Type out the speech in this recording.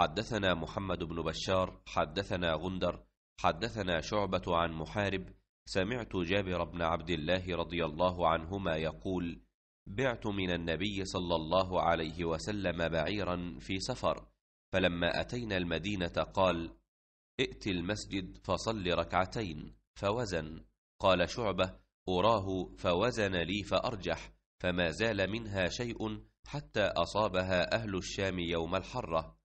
حدثنا محمد بن بشار حدثنا غندر حدثنا شعبة عن محارب سمعت جابر بن عبد الله رضي الله عنهما يقول بعت من النبي صلى الله عليه وسلم بعيرا في سفر فلما أتينا المدينة قال ائت المسجد فصل ركعتين فوزن قال شعبة أراه فوزن لي فأرجح فما زال منها شيء حتى أصابها أهل الشام يوم الحرة